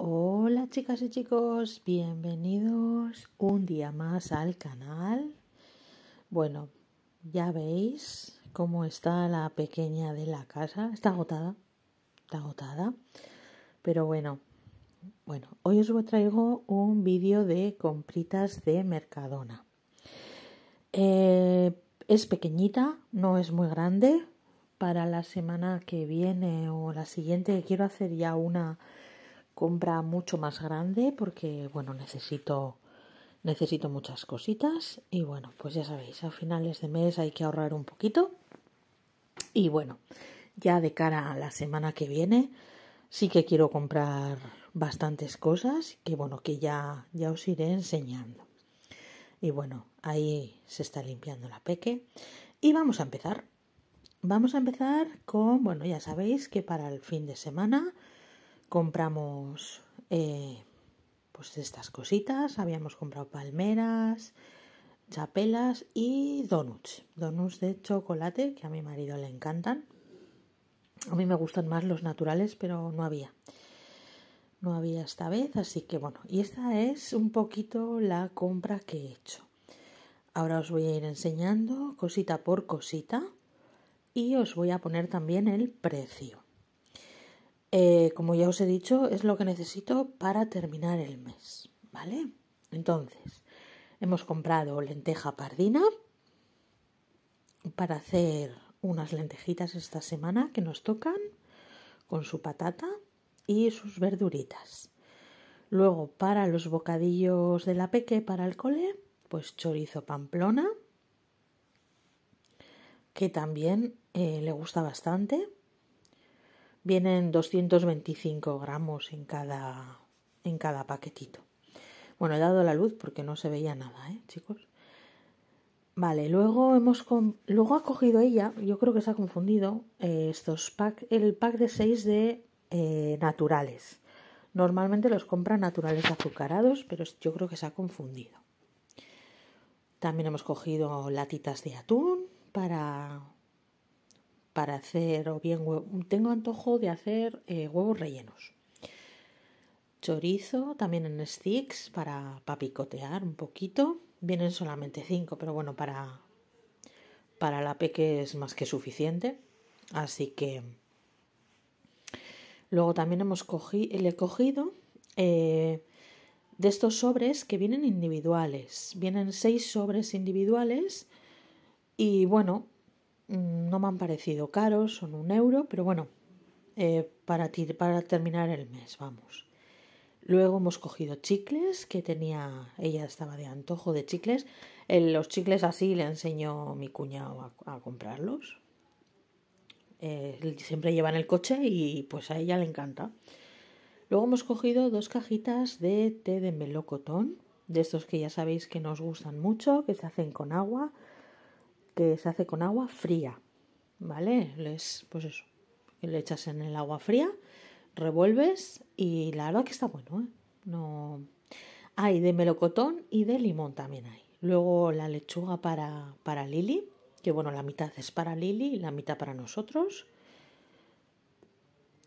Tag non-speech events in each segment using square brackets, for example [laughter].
Hola chicas y chicos, bienvenidos un día más al canal. Bueno, ya veis cómo está la pequeña de la casa. Está agotada, está agotada. Pero bueno, bueno, hoy os traigo un vídeo de compritas de Mercadona. Eh, es pequeñita, no es muy grande. Para la semana que viene o la siguiente quiero hacer ya una compra mucho más grande porque, bueno, necesito, necesito muchas cositas y, bueno, pues ya sabéis, a finales de mes hay que ahorrar un poquito y, bueno, ya de cara a la semana que viene sí que quiero comprar bastantes cosas que, bueno, que ya, ya os iré enseñando. Y bueno, ahí se está limpiando la peque. Y vamos a empezar. Vamos a empezar con, bueno, ya sabéis que para el fin de semana compramos eh, pues estas cositas, habíamos comprado palmeras, chapelas y donuts, donuts de chocolate que a mi marido le encantan. A mí me gustan más los naturales, pero no había. No había esta vez, así que bueno, y esta es un poquito la compra que he hecho. Ahora os voy a ir enseñando cosita por cosita y os voy a poner también el precio. Eh, como ya os he dicho, es lo que necesito para terminar el mes, ¿vale? Entonces, hemos comprado lenteja pardina para hacer unas lentejitas esta semana que nos tocan con su patata y sus verduritas. Luego, para los bocadillos de la peque para el cole, pues chorizo pamplona, que también eh, le gusta bastante vienen 225 gramos en cada, en cada paquetito. Bueno, he dado la luz porque no se veía nada, ¿eh, chicos? Vale, luego hemos luego ha cogido ella, yo creo que se ha confundido, eh, estos pack, el pack de 6 de eh, naturales. Normalmente los compra naturales azucarados, pero yo creo que se ha confundido. También hemos cogido latitas de atún para para hacer o bien Tengo antojo de hacer eh, huevos rellenos. Chorizo también en sticks para, para, picotear un poquito. Vienen solamente cinco, pero bueno, para, para la peque es más que suficiente. Así que luego también hemos cogido, le he cogido eh, de estos sobres que vienen individuales. Vienen seis sobres individuales y bueno, Mm, no me han parecido caros, son un euro, pero bueno, eh, para, para terminar el mes, vamos. Luego hemos cogido chicles que tenía, ella estaba de antojo de chicles. Eh, los chicles así le enseñó mi cuñado a, comprarlos. Eh, siempre lleva en el coche y pues a ella le encanta. Luego hemos cogido dos cajitas de té de melocotón, de estos que ya sabéis que nos gustan mucho, que se hacen con agua que se hace con agua fría, ¿vale? pues eso, le echas en el agua fría, revuelves y la verdad que está bueno, ¿eh? No... Hay de melocotón y de limón también hay. Luego la lechuga para, para Lili, que bueno, la mitad es para Lili y la mitad para nosotros.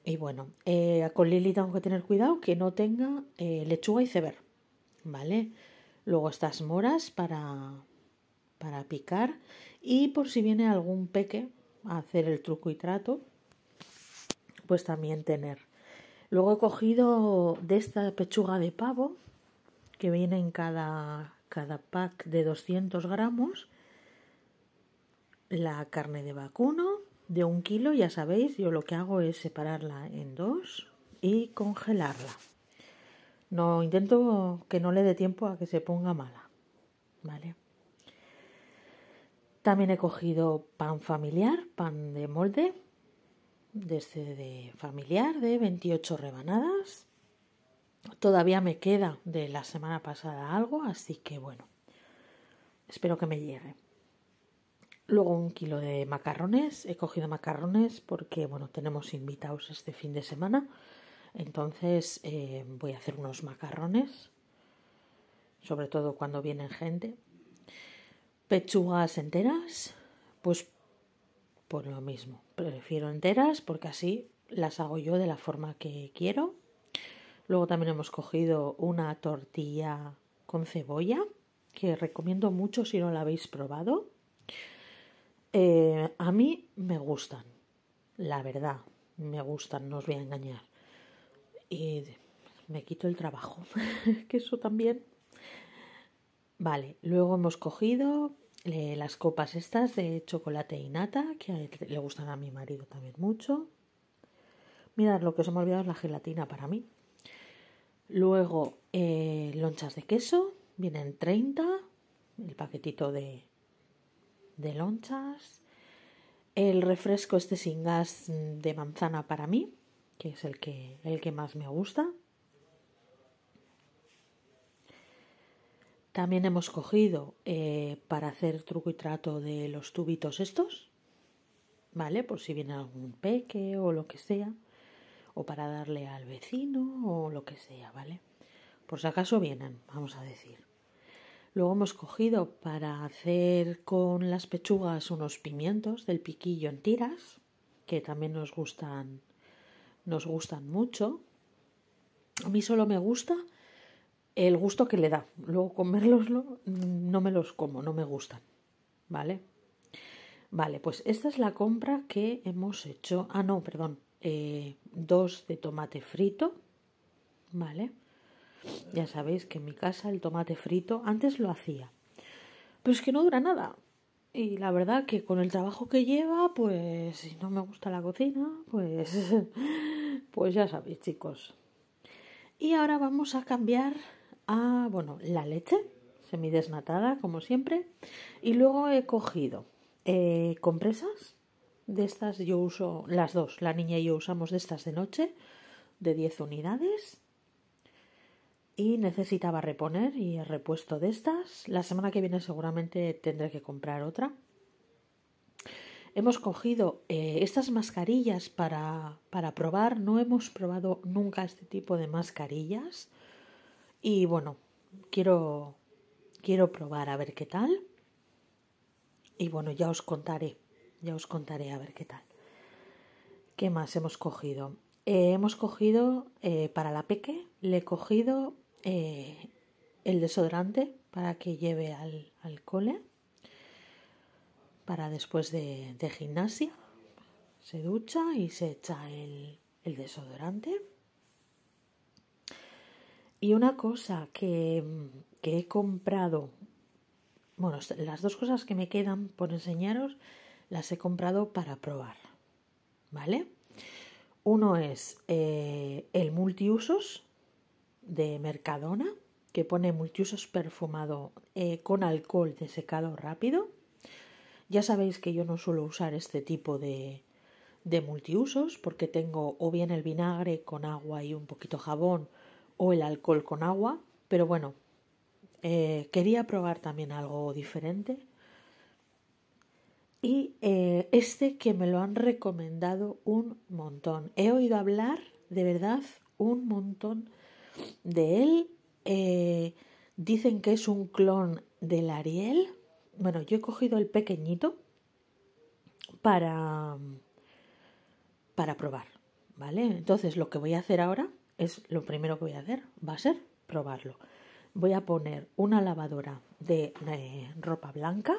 Y bueno, eh, con Lili tengo que tener cuidado que no tenga eh, lechuga y ceber, ¿vale? Luego estas moras para, para picar y por si viene algún peque a hacer el truco y trato, pues también tener. Luego he cogido de esta pechuga de pavo, que viene en cada, cada pack de 200 gramos, la carne de vacuno de un kilo, ya sabéis, yo lo que hago es separarla en dos y congelarla. No intento que no le dé tiempo a que se ponga mala, ¿vale? También he cogido pan familiar, pan de molde, de este de familiar, de 28 rebanadas. Todavía me queda de la semana pasada algo, así que bueno, espero que me llegue. Luego un kilo de macarrones, he cogido macarrones porque bueno, tenemos invitados este fin de semana, entonces eh, voy a hacer unos macarrones, sobre todo cuando vienen gente pechugas enteras, pues por lo mismo. Prefiero enteras porque así las hago yo de la forma que quiero. Luego también hemos cogido una tortilla con cebolla, que recomiendo mucho si no la habéis probado. Eh, a mí me gustan, la verdad, me gustan, no os voy a engañar. Y me quito el trabajo, [laughs] que eso también Vale, luego hemos cogido eh, las copas estas de chocolate y nata, que este le gustan a mi marido también mucho. Mirad, lo que os hemos olvidado es la gelatina para mí. Luego, eh, lonchas de queso, vienen 30, el paquetito de, de lonchas. El refresco este sin gas de manzana para mí, que es el que, el que más me gusta. También hemos cogido eh, para hacer truco y trato de los tubitos estos, ¿vale? Por si viene algún peque o lo que sea, o para darle al vecino o lo que sea, ¿vale? Por si acaso vienen, vamos a decir. Luego hemos cogido para hacer con las pechugas unos pimientos del piquillo en tiras, que también nos gustan, nos gustan mucho. A mí solo me gusta el gusto que le da. Luego comerlos no me los como, no me gustan. ¿Vale? Vale, pues esta es la compra que hemos hecho. Ah, no, perdón. Eh, dos de tomate frito. ¿Vale? Ya sabéis que en mi casa el tomate frito antes lo hacía. Pero es que no dura nada. Y la verdad que con el trabajo que lleva, pues si no me gusta la cocina, pues, [laughs] pues ya sabéis chicos. Y ahora vamos a cambiar Ah, bueno, la leche semidesnatada, como siempre. Y luego he cogido eh, compresas. De estas yo uso las dos, la niña y yo usamos de estas de noche, de 10 unidades. Y necesitaba reponer y he repuesto de estas. La semana que viene seguramente tendré que comprar otra. Hemos cogido eh, estas mascarillas para, para probar. No hemos probado nunca este tipo de mascarillas. Y bueno, quiero, quiero probar a ver qué tal. Y bueno, ya os contaré, ya os contaré a ver qué tal. ¿Qué más hemos cogido? Eh, hemos cogido eh, para la peque, le he cogido eh, el desodorante para que lleve al, cole, para después de, gimnasia. Se ducha y se echa el, el desodorante. Y una cosa que, que he comprado, bueno, las dos cosas que me quedan por enseñaros las he comprado para probar, ¿vale? Uno es eh, el multiusos de Mercadona, que pone multiusos perfumado eh, con alcohol de secado rápido. Ya sabéis que yo no suelo usar este tipo de, de multiusos porque tengo o bien el vinagre con agua y un poquito jabón o el alcohol con agua, pero bueno, eh, quería probar también algo diferente. Y eh, este que me lo han recomendado un montón. He oído hablar, de verdad, un montón de él. Eh, dicen que es un clon del Ariel. Bueno, yo he cogido el pequeñito para, para probar, ¿vale? Entonces lo que voy a hacer ahora es lo primero que voy a hacer, va a ser probarlo. Voy a poner una lavadora de, ropa blanca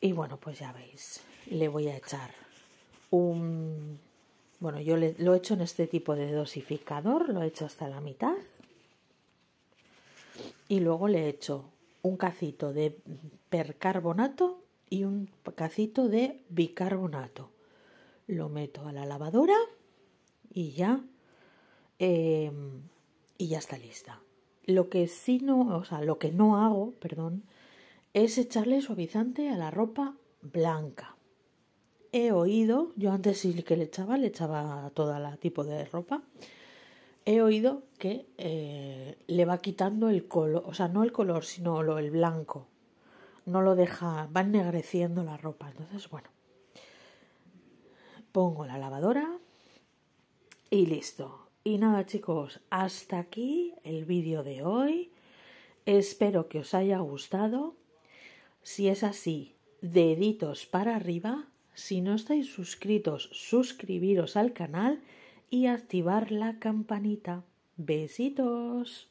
y bueno, pues ya veis, le voy a echar un... Bueno, yo lo he hecho en este tipo de dosificador, lo he hecho hasta la mitad y luego le he hecho un cacito de percarbonato y un cacito de bicarbonato. Lo meto a la lavadora y ya, em, y ya está lista. Lo que sí no, o sea, lo que no hago, perdón, es echarle suavizante a la ropa blanca. He oído, yo antes sí que le echaba, le echaba todo la tipo de ropa, he oído que eh, le va quitando el color, o sea, no el color, sino lo, el blanco. No lo deja, va ennegreciendo la ropa. Entonces, bueno, pongo la lavadora, y listo. Y nada chicos, hasta aquí el vídeo de hoy. Espero que os haya gustado. Si es así, deditos para arriba. Si no estáis suscritos, suscribiros al canal y activar la campanita. Besitos.